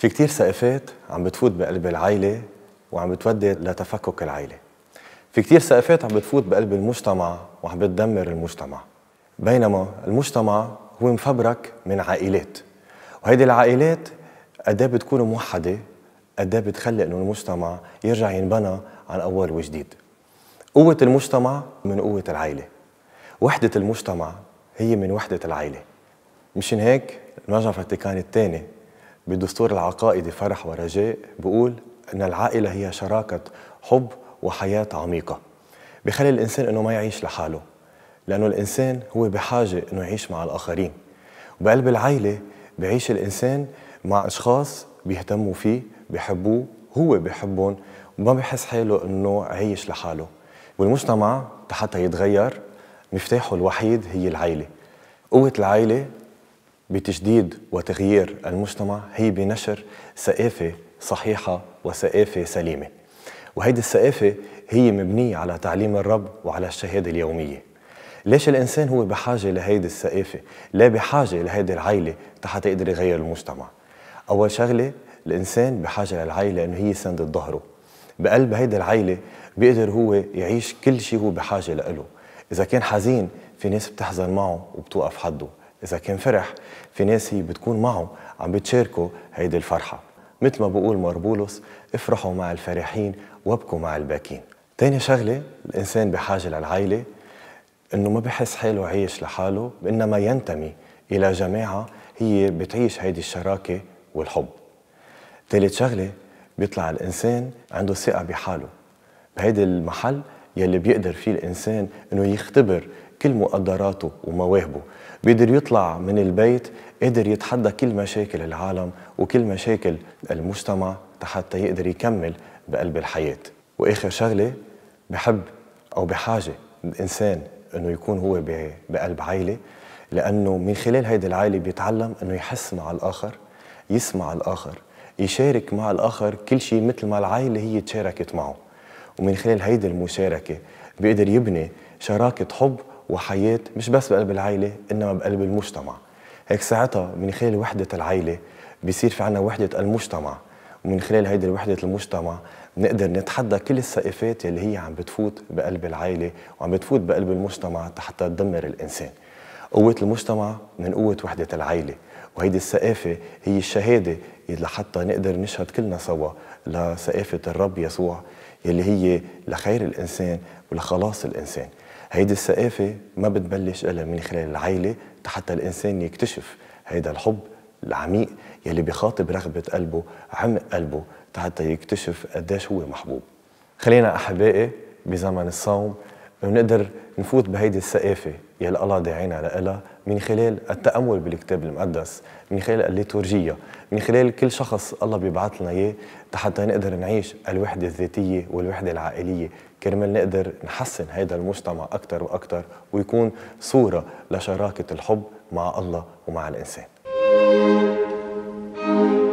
في كتير ثقافات عم بتفوت بقلب العائلة وعم بتودي لتفكك العائلة في كتير ثقافات عم بتفوت بقلب المجتمع وعم بتدمر المجتمع بينما المجتمع هو مفبرك من عائلات وهيدي العائلات قد إيه بتكون موحدة قد إيه بتخلي انه المجتمع يرجع ينبنى عن اول وجديد قوة المجتمع من قوة العائلة وحدة المجتمع هي من وحدة العائلة مشان هيك المرجع الفاتيكاني الثاني بالدستور العقائدي فرح ورجاء بقول أن العائلة هي شراكة حب وحياة عميقة بخلي الإنسان أنه ما يعيش لحاله لأنه الإنسان هو بحاجة أنه يعيش مع الآخرين وبقلب العائله بعيش الإنسان مع أشخاص بيهتموا فيه بحبوه هو بحبهم وما بحس حاله أنه عايش لحاله والمجتمع حتى يتغير مفتاحه الوحيد هي العائله قوة العائله بتجديد وتغيير المجتمع هي بنشر ثقافة صحيحة وثقافة سليمة وهيدي الثقافة هي مبنية على تعليم الرب وعلى الشهادة اليومية ليش الإنسان هو بحاجة لهيدي الثقافة لا بحاجة لهيدي العيلة حتى يقدر يغير المجتمع أول شغلة الإنسان بحاجة للعيلة لأنه هي سندة ظهره بقلب هيدي العيلة بيقدر هو يعيش كل شيء هو بحاجة لإله إذا كان حزين في ناس بتحزن معه وبتوقف حده إذا كان فرح في ناس هي بتكون معه عم بتشاركوا هيدي الفرحة مثل ما بقول مربولوس افرحوا مع الفرحين وابكوا مع الباكين تاني شغلة الإنسان بحاجة للعائلة إنه ما بحس حاله عايش لحاله إنما ينتمي إلى جماعة هي بتعيش هيدي الشراكة والحب تالت شغلة بيطلع الإنسان عنده ثقة بحاله بهيدي المحل يلي بيقدر فيه الإنسان إنه يختبر كل مقدراته ومواهبه بيقدر يطلع من البيت قدر يتحدى كل مشاكل العالم وكل مشاكل المجتمع حتى يقدر يكمل بقلب الحياة وآخر شغلة بحب أو بحاجة الإنسان أنه يكون هو بقلب عائلة لأنه من خلال هيدي العائلة بيتعلم أنه يحس مع الآخر يسمع الآخر يشارك مع الآخر كل شيء مثل ما العائلة هي تشاركت معه ومن خلال هيدي المشاركة بيقدر يبني شراكة حب وحياة مش بس بقلب العائلة إنما بقلب المجتمع هيك ساعتها من خلال وحدة العائلة بيصير في عنا وحدة المجتمع ومن خلال هيدي وحدة المجتمع نقدر نتحدى كل السقفات اللي هي عم بتفوت بقلب العائلة وعم بتفوت بقلب المجتمع حتى تدمر الإنسان قوة المجتمع من قوة وحدة العائلة وهيدي الثقافة هي الشهادة لحتى نقدر نشهد كلنا سوا لثقافة الرب يسوع يلي هي لخير الإنسان ولخلاص الإنسان هيدي الثقافة ما بتبلش إلا من خلال العيلة حتى الإنسان يكتشف هيدا الحب العميق يلي بيخاطب رغبة قلبه عمق قلبه حتى يكتشف قديش هو محبوب خلينا أحبائي بزمن الصوم ونقدر نفوت بهيدي الثقافة يلي الله داعينا على إلها من خلال التأمل بالكتاب المقدس من خلال الليتورجية من خلال كل شخص الله بيبعث لنا إياه حتى نقدر نعيش الوحدة الذاتية والوحدة العائلية كرمال نقدر نحسن هذا المجتمع أكثر وأكثر ويكون صورة لشراكة الحب مع الله ومع الإنسان